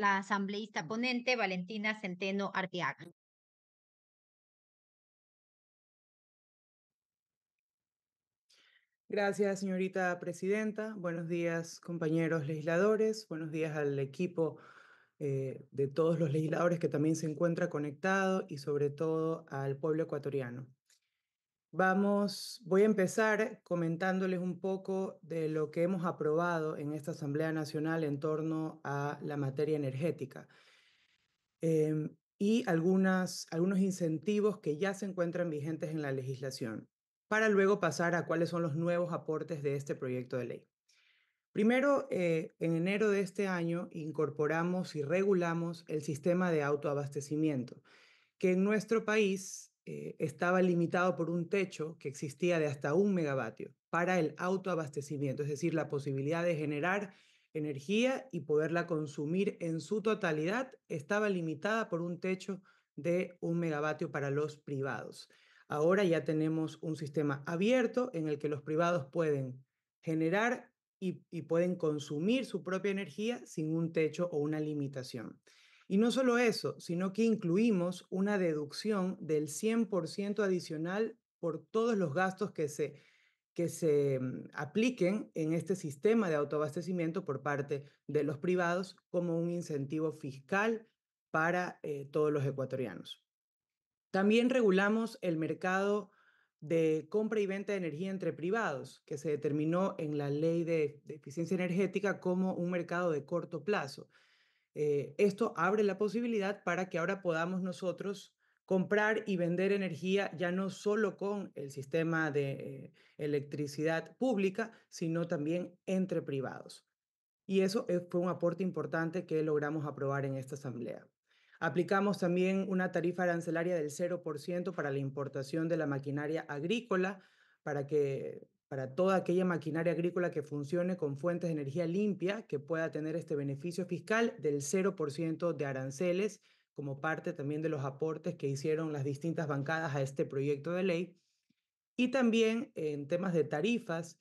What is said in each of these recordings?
la asambleísta ponente Valentina Centeno Arteaga. Gracias, señorita presidenta. Buenos días, compañeros legisladores. Buenos días al equipo eh, de todos los legisladores que también se encuentra conectado y sobre todo al pueblo ecuatoriano. Vamos, voy a empezar comentándoles un poco de lo que hemos aprobado en esta Asamblea Nacional en torno a la materia energética em, y algunas, algunos incentivos que ya se encuentran vigentes en la legislación, para luego pasar a cuáles son los nuevos aportes de este proyecto de ley. Primero, eh, en enero de este año incorporamos y regulamos el sistema de autoabastecimiento, que en nuestro país eh, estaba limitado por un techo que existía de hasta un megavatio para el autoabastecimiento, es decir, la posibilidad de generar energía y poderla consumir en su totalidad estaba limitada por un techo de un megavatio para los privados. Ahora ya tenemos un sistema abierto en el que los privados pueden generar y pueden consumir su propia energía sin un techo o una limitación. Y no solo eso, sino que incluimos una deducción del 100% adicional por todos los gastos que se, que se mm, apliquen en este sistema de autoabastecimiento por parte de los privados como un incentivo fiscal para eh, todos los ecuatorianos. También regulamos el mercado de compra y venta de energía entre privados, que se determinó en la ley de eficiencia energética como un mercado de corto plazo. Eh, esto abre la posibilidad para que ahora podamos nosotros comprar y vender energía ya no solo con el sistema de eh, electricidad pública, sino también entre privados. Y eso eh, fue un aporte importante que logramos aprobar en esta asamblea. Aplicamos también una tarifa arancelaria del 0% para la importación de la maquinaria agrícola, para que para toda aquella maquinaria agrícola que funcione con fuentes de energía limpia que pueda tener este beneficio fiscal del 0% de aranceles como parte también de los aportes que hicieron las distintas bancadas a este proyecto de ley. Y también en temas de tarifas,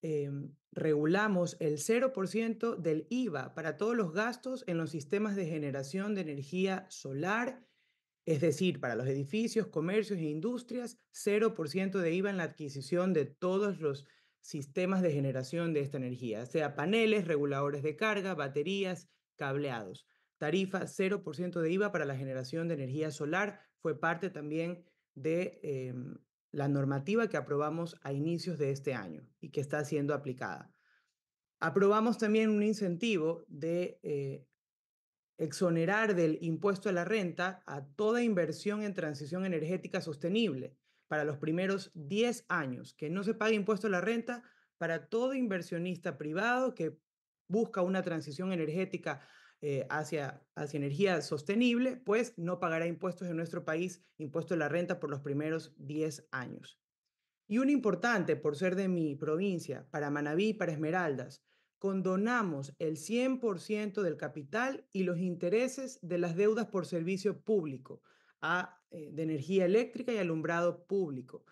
em, regulamos el 0% del IVA para todos los gastos en los sistemas de generación de energía solar es decir, para los edificios, comercios e industrias, 0% de IVA en la adquisición de todos los sistemas de generación de esta energía, sea paneles, reguladores de carga, baterías, cableados. Tarifa 0% de IVA para la generación de energía solar fue parte también de em, la normativa que aprobamos a inicios de este año y que está siendo aplicada. Aprobamos también un incentivo de eh, exonerar del impuesto a la renta a toda inversión en transición energética sostenible para los primeros 10 años, que no se pague impuesto a la renta para todo inversionista privado que busca una transición energética eh, hacia, hacia energía sostenible, pues no pagará impuestos en nuestro país, impuesto a la renta por los primeros 10 años. Y un importante, por ser de mi provincia, para Manabí y para Esmeraldas, condonamos el 100% del capital y los intereses de las deudas por servicio público ah, eh, de energía eléctrica y alumbrado público.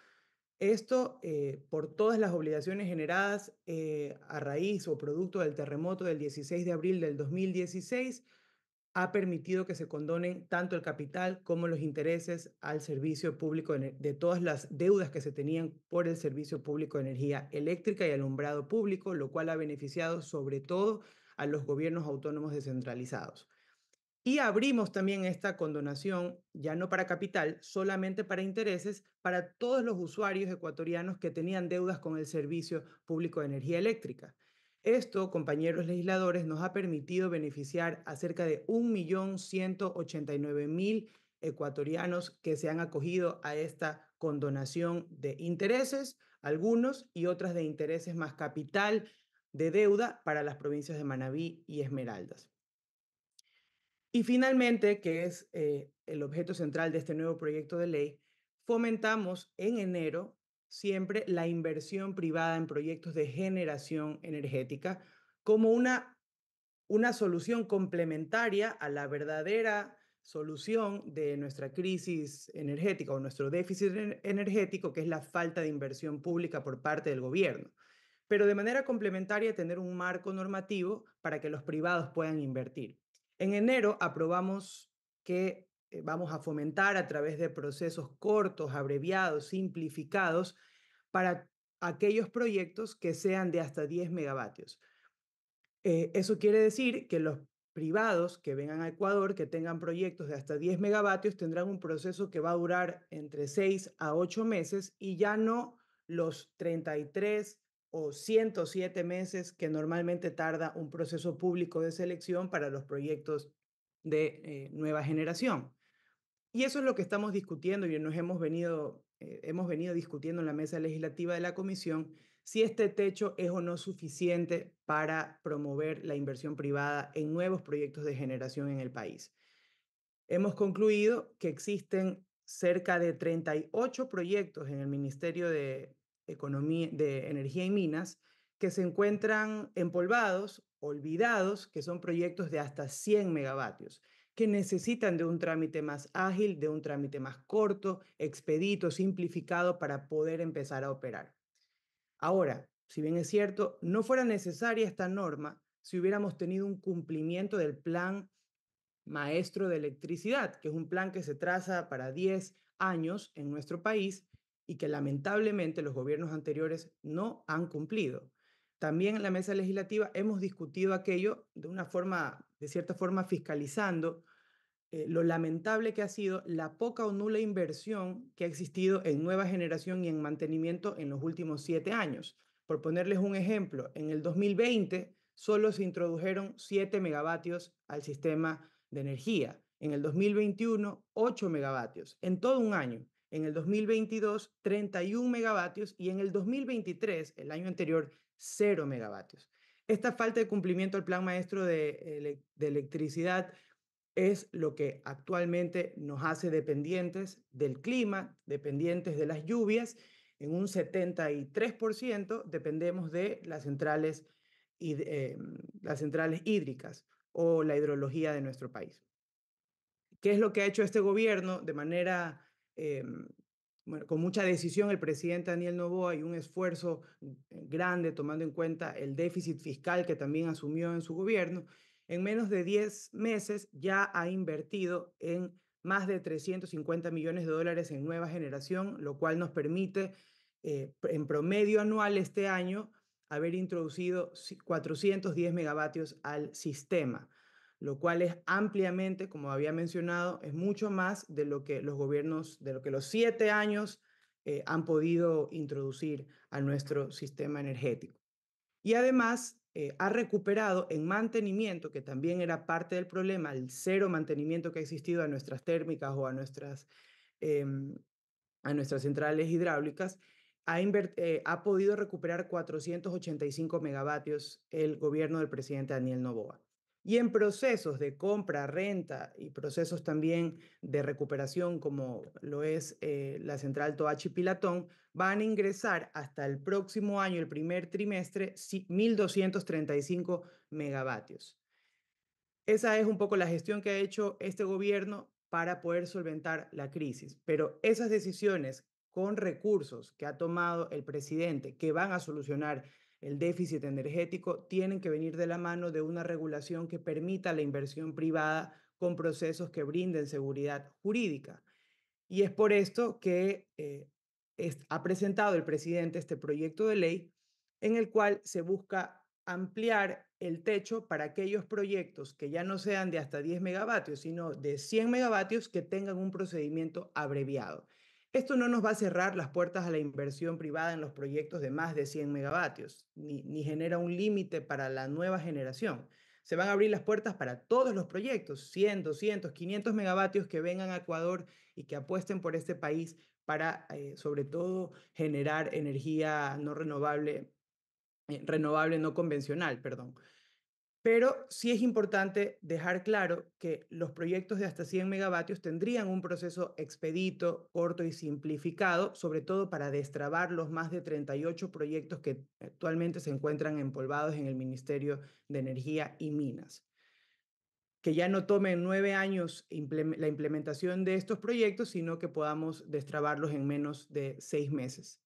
Esto eh, por todas las obligaciones generadas eh, a raíz o producto del terremoto del 16 de abril del 2016 ha permitido que se condonen tanto el capital como los intereses al servicio público de todas las deudas que se tenían por el servicio público de energía eléctrica y alumbrado público, lo cual ha beneficiado sobre todo a los gobiernos autónomos descentralizados. Y abrimos también esta condonación, ya no para capital, solamente para intereses, para todos los usuarios ecuatorianos que tenían deudas con el servicio público de energía eléctrica. Esto, compañeros legisladores, nos ha permitido beneficiar a cerca de 1.189.000 ecuatorianos que se han acogido a esta condonación de intereses, algunos y otras de intereses más capital de deuda para las provincias de Manabí y Esmeraldas. Y finalmente, que es eh, el objeto central de este nuevo proyecto de ley, fomentamos en enero siempre la inversión privada en proyectos de generación energética como una, una solución complementaria a la verdadera solución de nuestra crisis energética o nuestro déficit energético, que es la falta de inversión pública por parte del gobierno. Pero de manera complementaria tener un marco normativo para que los privados puedan invertir. En enero aprobamos que eh, vamos a fomentar a través de procesos cortos, abreviados, simplificados, para aquellos proyectos que sean de hasta 10 megavatios. Eh, eso quiere decir que los privados que vengan a Ecuador, que tengan proyectos de hasta 10 megavatios, tendrán un proceso que va a durar entre 6 a 8 meses y ya no los 33 o 107 meses que normalmente tarda un proceso público de selección para los proyectos de eh, nueva generación. Y eso es lo que estamos discutiendo y nos hemos venido, eh, hemos venido discutiendo en la mesa legislativa de la comisión si este techo es o no suficiente para promover la inversión privada en nuevos proyectos de generación en el país. Hemos concluido que existen cerca de 38 proyectos en el Ministerio de, Economía, de Energía y Minas que se encuentran empolvados, olvidados, que son proyectos de hasta 100 megavatios que necesitan de un trámite más ágil, de un trámite más corto, expedito, simplificado para poder empezar a operar. Ahora, si bien es cierto, no fuera necesaria esta norma si hubiéramos tenido un cumplimiento del plan maestro de electricidad, que es un plan que se traza para 10 años en nuestro país y que lamentablemente los gobiernos anteriores no han cumplido. También en la mesa legislativa hemos discutido aquello de una forma, de cierta forma fiscalizando eh, lo lamentable que ha sido la poca o nula inversión que ha existido en nueva generación y en mantenimiento en los últimos siete años. Por ponerles un ejemplo, en el 2020 solo se introdujeron 7 megavatios al sistema de energía. En el 2021, 8 megavatios en todo un año. En el 2022, 31 megavatios y en el 2023, el año anterior, 0 megavatios. Esta falta de cumplimiento al plan maestro de eh, electricidad es lo que actualmente nos hace dependientes del clima, dependientes de las lluvias. En un 73% dependemos de las centrales, eh, las centrales hídricas o la hidrología de nuestro país. ¿Qué es lo que ha hecho este gobierno de manera, eh, bueno, con mucha decisión, el presidente Daniel Novoa y un esfuerzo mm, grande tomando en cuenta el déficit fiscal que también asumió en su gobierno? en menos de 10 meses ya ha invertido en más de 350 millones de dólares en nueva generación, lo cual nos permite eh, en promedio anual este año haber introducido 410 megavatios al sistema, lo cual es ampliamente, como había mencionado, es mucho más de lo que los gobiernos, de lo que los siete años eh, han podido introducir a nuestro sistema energético. Y además, eh, ha recuperado en mantenimiento, que también era parte del problema, el cero mantenimiento que ha existido a nuestras térmicas o a nuestras, em, a nuestras centrales hidráulicas, ha, eh, ha podido recuperar 485 megavatios el gobierno del presidente Daniel Novoa. Y en procesos de compra, renta y procesos también de recuperación, como lo es eh, la central Toachi Pilatón, van a ingresar hasta el próximo año, el primer trimestre, 1.235 megavatios. Esa es un poco la gestión que ha hecho este gobierno para poder solventar la crisis. Pero esas decisiones con recursos que ha tomado el presidente que van a solucionar el déficit energético, tienen que venir de la mano de una regulación que permita la inversión privada con procesos que brinden seguridad jurídica. Y es por esto que eh, ha presentado el presidente este proyecto de ley en el cual se busca ampliar el techo para aquellos proyectos que ya no sean de hasta 10 megavatios, sino de 100 megavatios que tengan un procedimiento abreviado. Esto no nos va a cerrar las puertas a la inversión privada en los proyectos de más de 100 megavatios, ni, genera un límite para la nueva generación. Se van a abrir las puertas para todos los proyectos, 100, 200, 500 megavatios que vengan a Ecuador y que apuesten por este país para, eh, sobre todo, generar energía no renovable, eh, renovable no convencional, perdón. Pero sí es importante dejar claro que los proyectos de hasta 100 megavatios tendrían un proceso expedito, corto y simplificado, sobre todo para destrabar los más de 38 proyectos que actualmente se encuentran empolvados en el Ministerio de Energía y Minas. Que ya no tomen nueve años la implementación de estos proyectos, sino que podamos destrabarlos en menos de seis meses.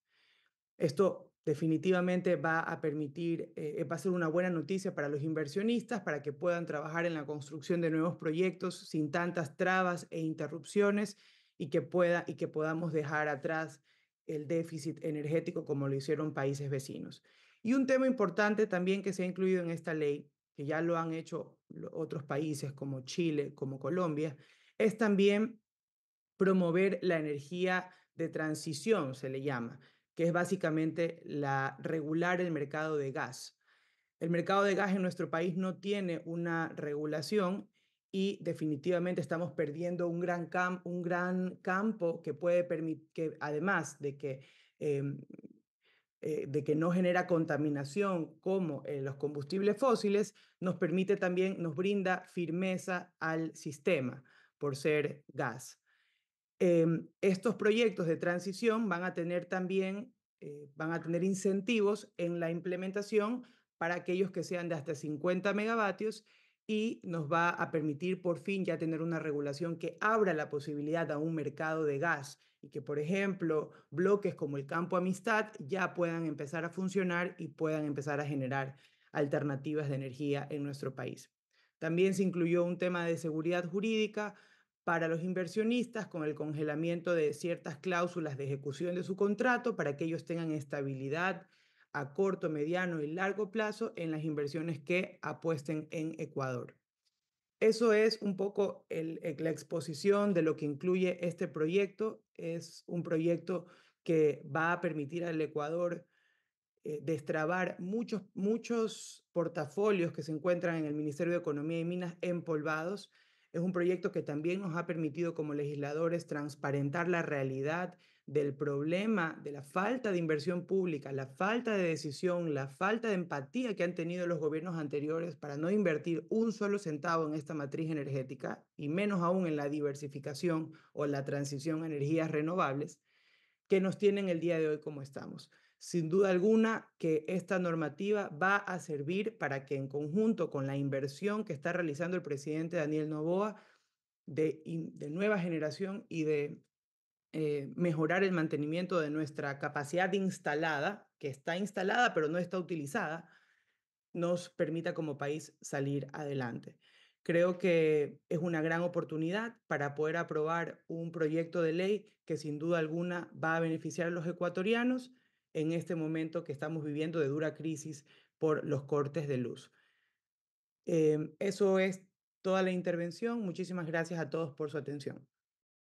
Esto definitivamente va a permitir, eh, eh, va a ser una buena noticia para los inversionistas, para que puedan trabajar en la construcción de nuevos proyectos sin tantas trabas e interrupciones y que, pueda, y que podamos dejar atrás el déficit energético como lo hicieron países vecinos. Y un tema importante también que se ha incluido en esta ley, que ya lo han hecho otros países como Chile, como Colombia, es también promover la energía de transición, se le llama, que es básicamente la regular el mercado de gas. El mercado de gas en nuestro país no tiene una regulación y definitivamente estamos perdiendo un gran, campo que puede permitir, que además de que, em, eh, de que no genera contaminación como eh, los combustibles fósiles, nos permite también, nos brinda firmeza al sistema por ser gas. Em, estos proyectos de transición van a tener también, eh, van a tener incentivos en la implementación para aquellos que sean de hasta 50 megavatios y nos va a permitir por fin ya tener una regulación que abra la posibilidad a un mercado de gas y que, por ejemplo, bloques como el campo Amistad ya puedan empezar a funcionar y puedan empezar a generar alternativas de energía en nuestro país. También se incluyó un tema de seguridad jurídica, para los inversionistas con el congelamiento de ciertas cláusulas de ejecución de su contrato para que ellos tengan estabilidad a corto, mediano y largo plazo en las inversiones que apuesten en Ecuador. Eso es un poco la exposición de lo que incluye este proyecto. Es un proyecto que va a permitir al Ecuador eh, destrabar muchos, muchos portafolios que se encuentran en el Ministerio de Economía y Minas empolvados es un proyecto que también nos ha permitido como legisladores transparentar la realidad del problema de la falta de inversión pública, la falta de decisión, la falta de empatía que han tenido los gobiernos anteriores para no invertir un solo centavo en esta matriz energética y menos aún en la diversificación o la transición a energías renovables que nos tienen el día de hoy como estamos. Sin duda alguna que esta normativa va a servir para que en conjunto con la inversión que está realizando el presidente Daniel Novoa de, nueva generación y de eh, mejorar el mantenimiento de nuestra capacidad instalada, que está instalada pero no está utilizada, nos permita como país salir adelante. Creo que es una gran oportunidad para poder aprobar un proyecto de ley que sin duda alguna va a beneficiar a los ecuatorianos en este momento que estamos viviendo de dura crisis por los cortes de luz. Em, eso es toda la intervención. Muchísimas gracias a todos por su atención.